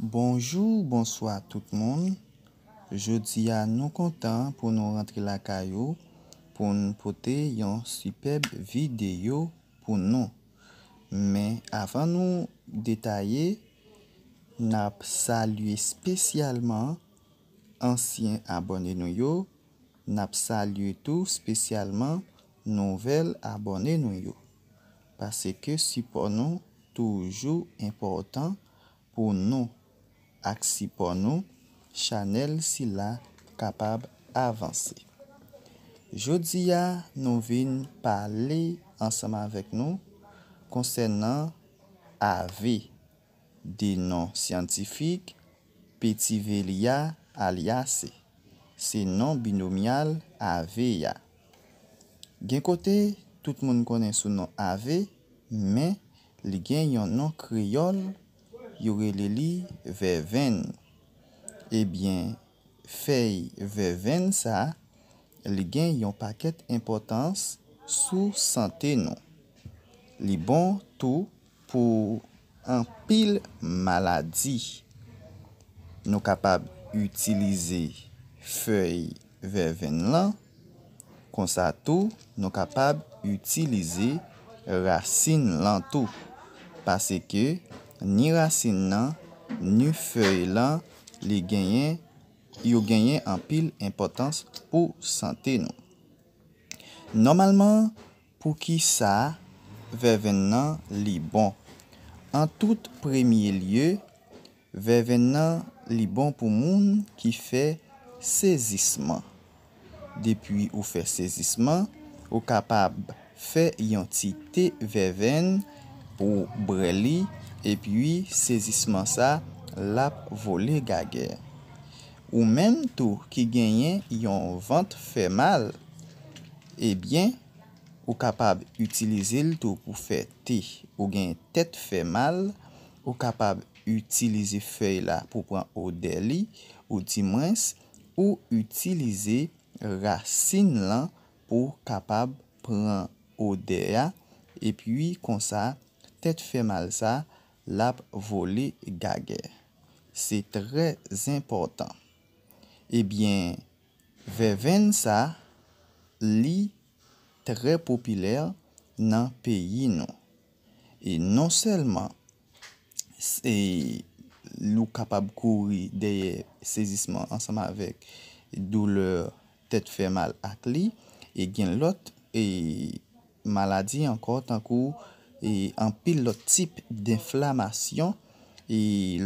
Bonjou, bonsoy a tout moun. Je di a nou kontan pou nou rentre la kayo pou nou pote yon sipeb video pou nou. Men avan nou detaye, nap salye spesyalman ansyen abone nou yo, nap salye tou spesyalman nouvel abone nou yo. Pase ke sipo nou toujou importan pou nou. ak si pon nou, chanel si la kapab avanse. Jodi ya, nou vin pale ansama vek nou konsen nan AVE, de nan siyantifik Petivelya aliasi. Se nan binomial AVE ya. Gen kote, tout moun konen sou nan AVE, men li gen yon nan kriyon, Yore li li vervene. Ebyen, fey vervene sa, li gen yon paket impotans sou sante nou. Li bon tou pou anpil maladi. Nou kapab utilize fey vervene lan, konsa tou nou kapab utilize rase lan tou. Pase ke, Ni rase nan, ni feye lan, li genyen, yo genyen an pil impotans pou sante nou. Normalman, pou ki sa, veven nan li bon. An tout premye liye, veven nan li bon pou moun ki fe sezisman. Depi ou fe sezisman, ou kapab fe yon ti te veven pou breli genyen. Epi, sezisman sa, lap vole gage. Ou men tou ki genyen yon vant fè mal, ebyen, eh ou kapab utilize l tou pou fè ti. Ou genyen tèt fè mal, ou kapab utilize fèy la pou pran ode li, ou ti mwens, ou utilize rase nan pou kapab pran ode ya. Epi, konsa, tèt fè mal sa, lap voli gage. Se trez importan. Ebyen, veven sa, li tre popilè nan peyi nou. E non selman, se lou kapab kouri deye sezisman ansama avek doule tet fe mal ak li, e gen lot e maladi anko tankou e anpil lot tip d'inflamasyon e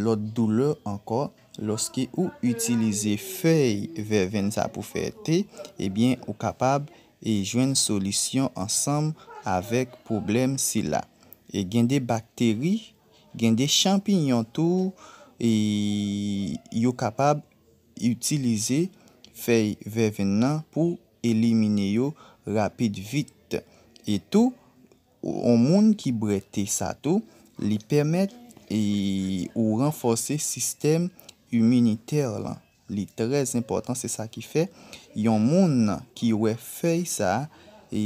lot doule ankon loske ou itilize fey veven sa pou ferte e bien ou kapab e jwen solisyon ansam avek problem si la e gen de bakteri gen de champignon tou e yo kapab itilize fey veven nan pou elimine yo rapide vite e tou Ou moun ki brete sa tou, li pemet e, ou renfose sistem humaniter lan. Li trez important, se sa ki fe. Yon moun ki we fey sa, e,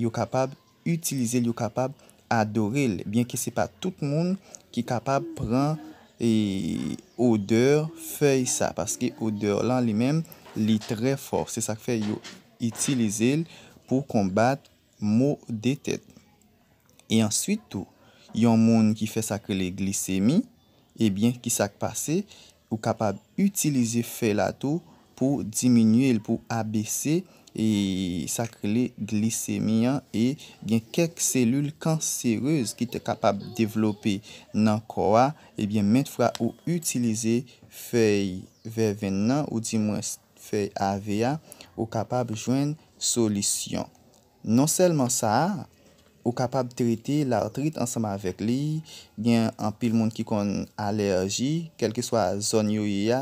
yo kapab utilize li, yo kapab adore li. Bien ki se pa tout moun ki kapab pran e, odeur fey sa. Paske odeur lan li men, li trez fort. Se sa ki fe, yo utilize li pou kombat mou detet. E answit tou, yon moun ki fe sakrele glisemi, ebyen eh ki sak pase, ou kapab utilize fey la tou pou diminue, pou abese, e eh, sakrele glisemi an, e eh gen kek selul kansereuse ki te kapab dewelope nan kowa, ebyen men fwa ou utilize fey verven nan, ou di mwen fey avya, ou kapab jwen solisyon. Non selman sa a, Ou kapab trite la trite ansanm avek li. Gen apil moun ki kon alerji, kelke swa zon yo ye ya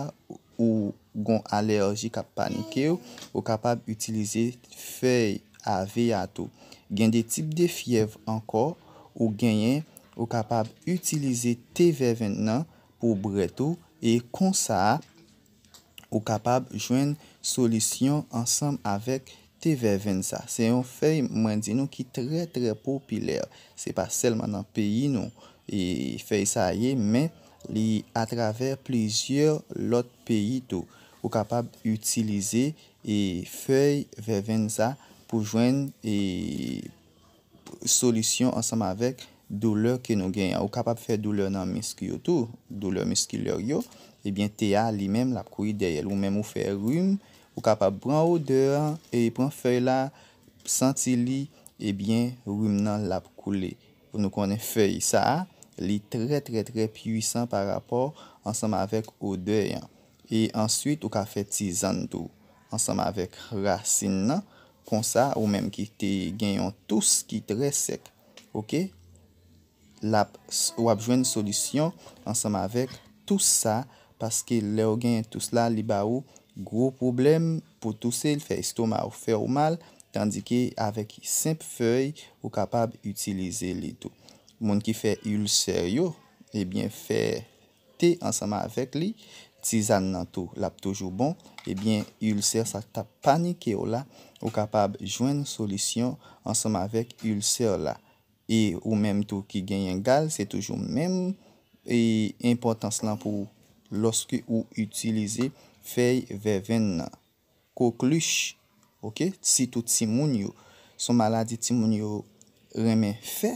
ou kon alerji kap panike ou, ou kapab utilize fey avey ato. Gen de tip de fiev anko ou genyen ou kapab utilize TV ven nan pou breto e konsa ou kapab jwen solisyon ansanm avek li. vervenza. Se yon fèy mwen di nou ki trè trè popilèr. Se pa selman nan peyi nou e fèy sa yè men li atraver plezyèr lot peyi tou. Ou kapab utilize e fèy vervenza pou jwen e solisyon ansam avèk douleur ke nou gen. Ou kapab fè douleur nan meski yo tou. Douleur meski lor yo ebyen te a li men la kou ideyèl. Ou men mou fè rûm Ou ka pa pran odeyan, e pran fèy la, senti li, ebyen, rum nan lap koule. Pou nou konen fèy sa, li tre tre tre piwisan pa rapor ansanm avèk odeyan. E answit, ou ka fè ti zan dou. Ansanm avèk rase nan, kon sa, ou mèm ki te genyon tous ki tre sek. Ok? Lap wap jwen solisyon ansanm avèk tous sa, paske le ou genyon tous la li ba ou Gro problem pou tou se il fe istoma ou fe ou mal, tandike avek semp fey ou kapab utilize li tou. Moun ki fe ulser yo, ebyen fe te ansama avek li, tizan nan tou lap toujou bon, ebyen ulser sa tap panike ou la, ou kapab jwen solisyon ansama avek ulser la. E ou menm tou ki genyen gal, se toujou menm, e impotans lan pou loske ou utilize. Fey veven nan, koklish, ok, si tou timoun yo, son maladi timoun yo remen fe,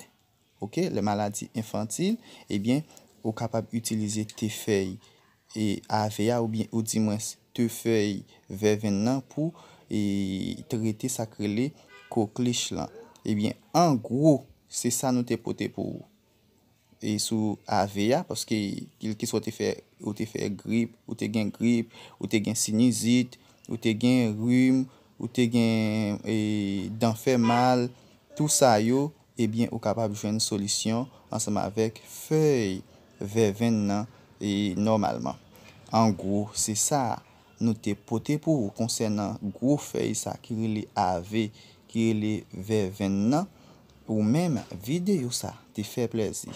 ok, le maladi infantil, e bien, ou kapab utilize te fey, e aveya ou di mwens te fey veven nan pou e, trite sakrele koklish lan. E bien, an gro, se sa nou te pote pou ou. e sou ave ya, paske kil kis wote fè grip, wote gen grip, wote gen sinusit, wote gen rüm, wote gen e, dan fè mal, tou sa yo, ebyen ou kapab jwen solisyon, ansama vek fèy veven nan, e normalman. An gro, se sa, nou te pote pou, konsen nan gro fèy sa, ki li ave, ki li veven nan, ou menm vide yo sa, te fè plezi.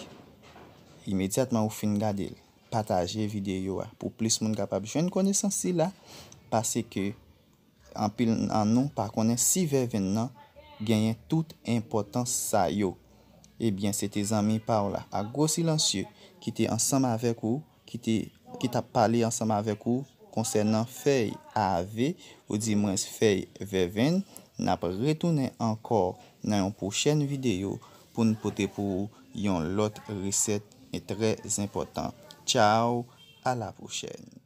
imediatman ou fin gade, pataje videyo a, pou plis moun gapa bishwen kone san si la, pase ke, anpil an nou pa konen si veven nan, genyen tout impotant sa yo. Ebyen, se te zanmi pa ou la, a go silansye, ki te ansam avek ou, ki te, ki ta pale ansam avek ou, konsen nan fey ave, ou di mwens fey veven, na pa retoune ankor nan yon pou chen videyo, pou n pote pou yon lot riset Et très important. Ciao, à la prochaine.